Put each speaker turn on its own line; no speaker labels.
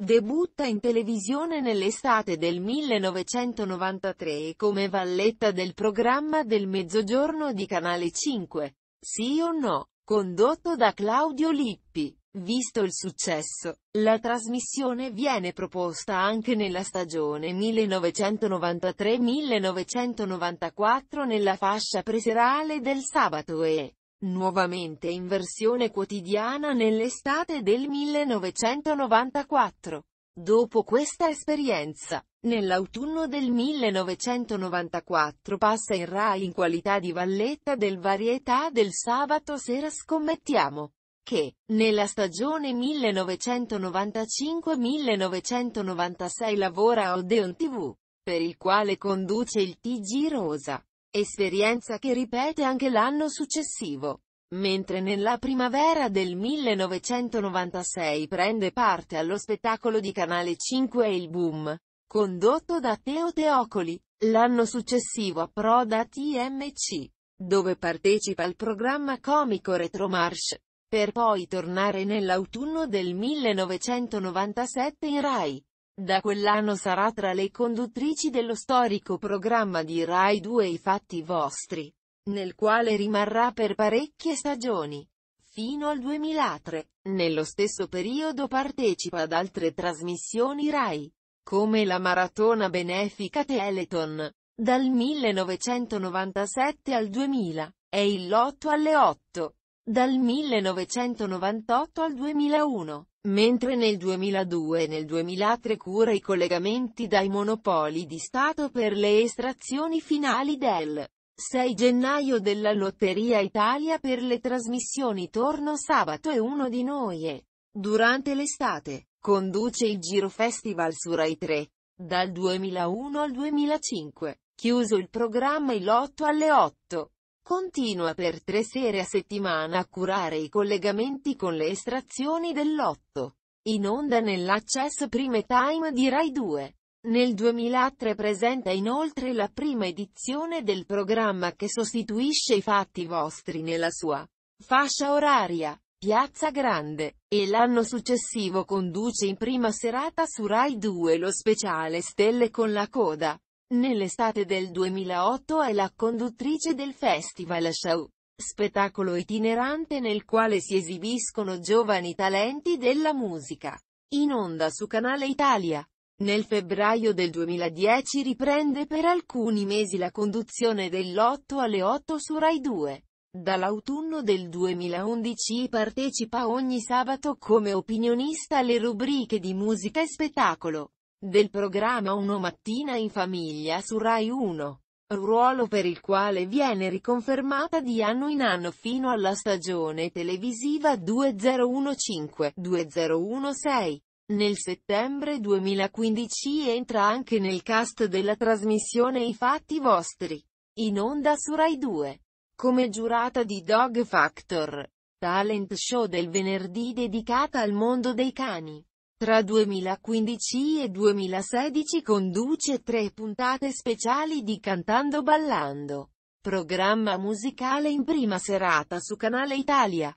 Debutta in televisione nell'estate del 1993 come valletta del programma del mezzogiorno di Canale 5, Sì o No, condotto da Claudio Lippi. Visto il successo, la trasmissione viene proposta anche nella stagione 1993-1994 nella fascia preserale del sabato e nuovamente in versione quotidiana nell'estate del 1994. Dopo questa esperienza, nell'autunno del 1994 passa in Rai in qualità di valletta del Varietà del sabato sera scommettiamo che, nella stagione 1995-1996 lavora a Odeon TV, per il quale conduce il TG Rosa esperienza che ripete anche l'anno successivo. Mentre nella primavera del 1996 prende parte allo spettacolo di Canale 5 Il Boom, condotto da Teo Teocoli, l'anno successivo approda a TMC, dove partecipa al programma comico Retromarsh, per poi tornare nell'autunno del 1997 in Rai. Da quell'anno sarà tra le conduttrici dello storico programma di Rai 2 I fatti vostri, nel quale rimarrà per parecchie stagioni. Fino al 2003, nello stesso periodo partecipa ad altre trasmissioni Rai, come la maratona benefica Teleton. Dal 1997 al 2000, è il lotto alle 8 dal 1998 al 2001, mentre nel 2002 e nel 2003 cura i collegamenti dai monopoli di Stato per le estrazioni finali del 6 gennaio della Lotteria Italia per le trasmissioni Torno Sabato e Uno di Noi e, durante l'estate, conduce il Giro Festival su Rai 3, dal 2001 al 2005, chiuso il programma il Lotto alle 8. Continua per tre sere a settimana a curare i collegamenti con le estrazioni dell'otto. In onda nell'Access Prime Time di Rai 2. Nel 2003 presenta inoltre la prima edizione del programma che sostituisce i fatti vostri nella sua fascia oraria, Piazza Grande, e l'anno successivo conduce in prima serata su Rai 2 lo speciale Stelle con la coda. Nell'estate del 2008 è la conduttrice del Festival Show, spettacolo itinerante nel quale si esibiscono giovani talenti della musica. In onda su Canale Italia. Nel febbraio del 2010 riprende per alcuni mesi la conduzione dell'8 alle 8 su Rai 2. Dall'autunno del 2011 partecipa ogni sabato come opinionista alle rubriche di musica e spettacolo del programma Uno Mattina in Famiglia su Rai 1, ruolo per il quale viene riconfermata di anno in anno fino alla stagione televisiva 2015-2016. Nel settembre 2015 entra anche nel cast della trasmissione I fatti vostri, in onda su Rai 2, come giurata di Dog Factor, talent show del venerdì dedicata al mondo dei cani. Tra 2015 e 2016 conduce tre puntate speciali di Cantando Ballando, programma musicale in prima serata su Canale Italia.